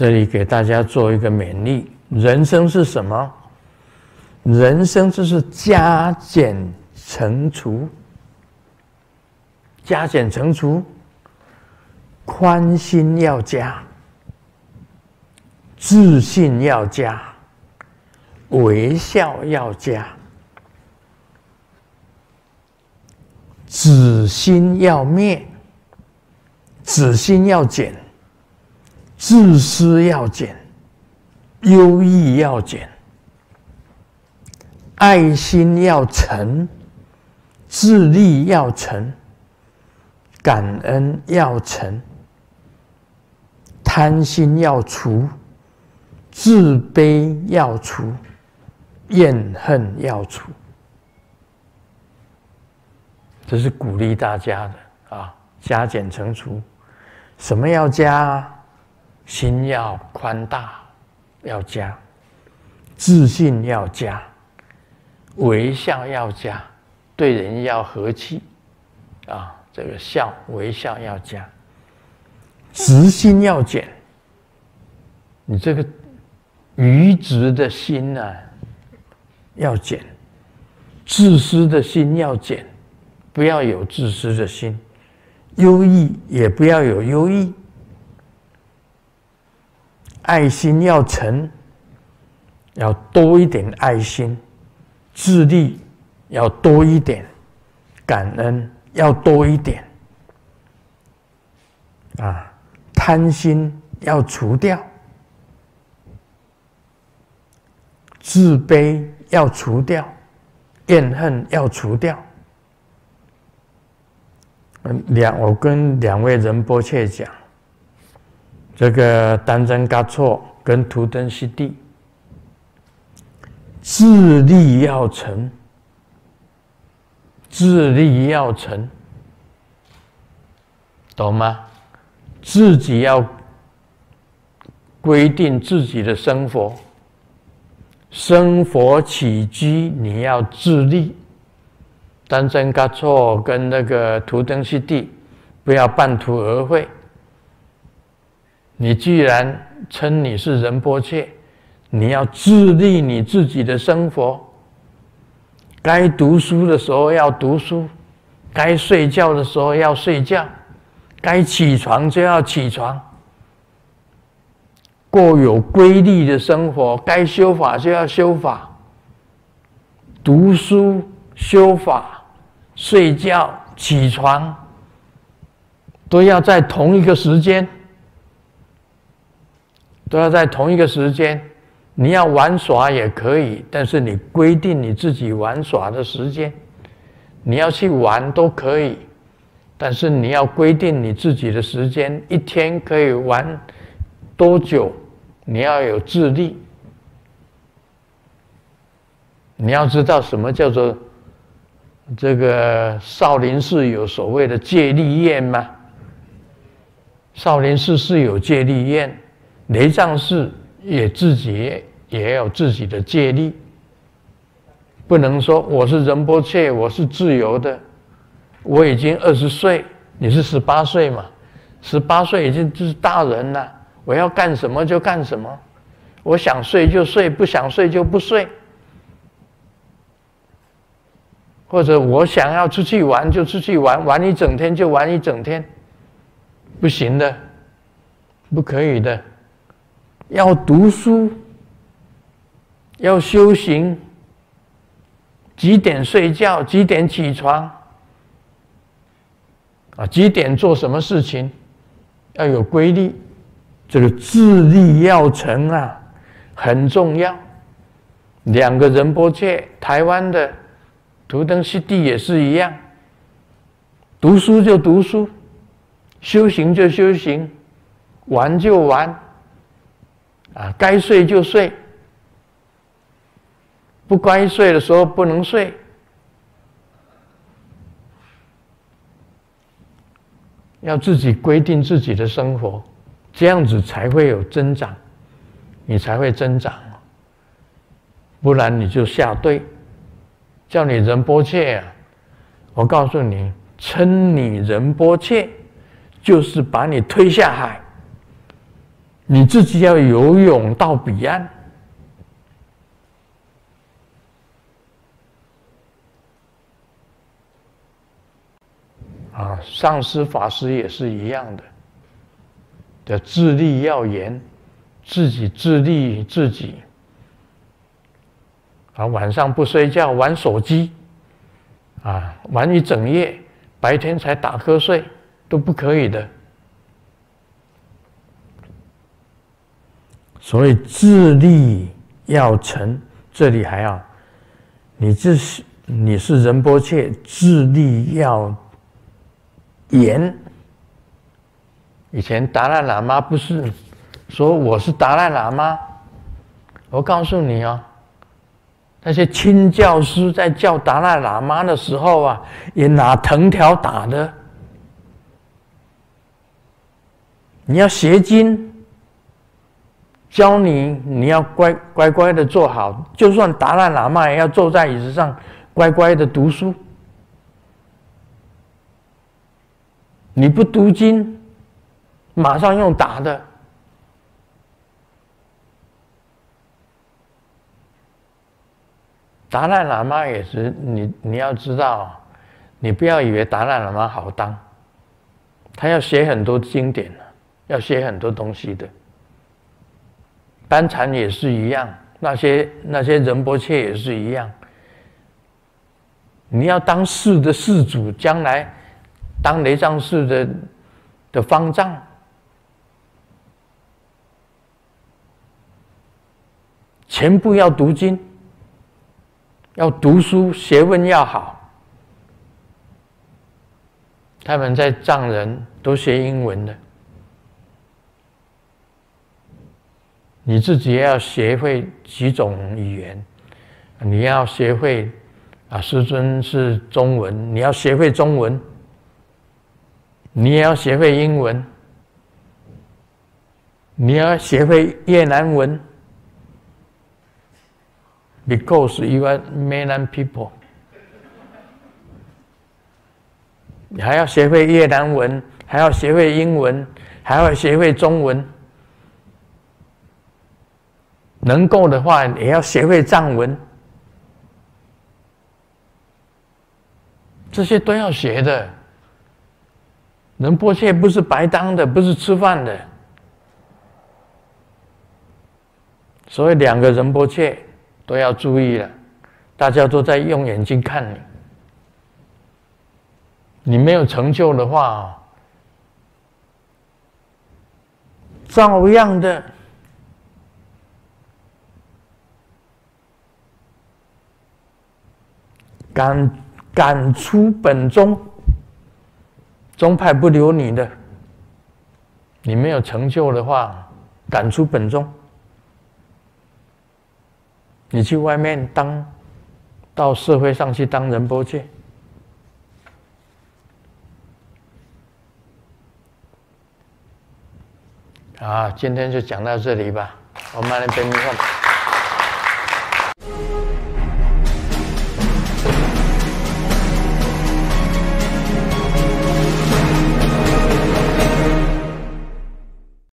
这里给大家做一个勉励：人生是什么？人生就是加减乘除。加减乘除，宽心要加，自信要加，微笑要加，子心要灭，子心要减。自私要减，忧郁要减，爱心要成，智力要成，感恩要成，贪心要除，自卑要除，怨恨要除。这是鼓励大家的啊！加减乘除，什么要加？心要宽大，要加自信；要加微笑；要加对人要和气。啊，这个笑微笑要加，直心要减。你这个愚执的心呢，要减；自私的心要减，不要有自私的心；忧郁也不要有忧郁。爱心要诚，要多一点爱心；智力要多一点，感恩要多一点。啊，贪心要除掉，自卑要除掉，怨恨要除掉。嗯，两我跟两位仁波切讲。这个丹增噶措跟图登西地，自立要成，自立要成，懂吗？自己要规定自己的生活，生活起居你要自立。丹增噶措跟那个图登西地，不要半途而废。你既然称你是仁波切，你要自立你自己的生活。该读书的时候要读书，该睡觉的时候要睡觉，该起床就要起床，过有规律的生活。该修法就要修法，读书、修法、睡觉、起床，都要在同一个时间。都要在同一个时间，你要玩耍也可以，但是你规定你自己玩耍的时间，你要去玩都可以，但是你要规定你自己的时间，一天可以玩多久，你要有自律。你要知道什么叫做这个少林寺有所谓的借力宴吗？少林寺是有借力宴。雷藏寺也自己也有自己的戒律，不能说我是仁波切，我是自由的，我已经二十岁，你是十八岁嘛？十八岁已经就是大人了，我要干什么就干什么，我想睡就睡，不想睡就不睡，或者我想要出去玩就出去玩，玩一整天就玩一整天，不行的，不可以的。要读书，要修行，几点睡觉？几点起床？啊，几点做什么事情？要有规律，这个自立要成啊，很重要。两个仁波切，台湾的图登西弟也是一样，读书就读书，修行就修行，玩就玩。啊，该睡就睡，不该睡的时候不能睡，要自己规定自己的生活，这样子才会有增长，你才会增长不然你就下对。叫你仁波切，我告诉你，称你仁波切就是把你推下海。你自己要游泳到彼岸啊！上师法师也是一样的，要自立要严，自己自立自己。啊，晚上不睡觉玩手机，啊，玩一整夜，白天才打瞌睡，都不可以的。所以自立要成，这里还要，你这是你是仁波切自立要严。以前达赖喇嘛不是说我是达赖喇嘛，我告诉你哦，那些亲教师在叫达赖喇嘛的时候啊，也拿藤条打的。你要邪经。教你，你要乖乖乖的坐好。就算达赖喇嘛也要坐在椅子上，乖乖的读书。你不读经，马上用打的。达赖喇嘛也是，你你要知道，你不要以为达赖喇嘛好当，他要写很多经典，要写很多东西的。班禅也是一样，那些那些仁波切也是一样。你要当寺的寺主，将来当雷藏寺的的方丈，全部要读经，要读书，学问要好。他们在藏人都学英文的。你自己要学会几种语言，你要学会啊，师尊是中文，你要学会中文，你也要学会英文，你要学会越南文，because you are mainland people，你还要学会越南文，还要学会英文，还要学会中文。能够的话，也要学会藏文，这些都要学的。能波切不是白当的，不是吃饭的，所以两个仁波切都要注意了。大家都在用眼睛看你，你没有成就的话，照样的。赶赶出本宗，宗派不留你的，你没有成就的话，赶出本宗，你去外面当，到社会上去当人波切。啊，今天就讲到这里吧，我们来跟你说。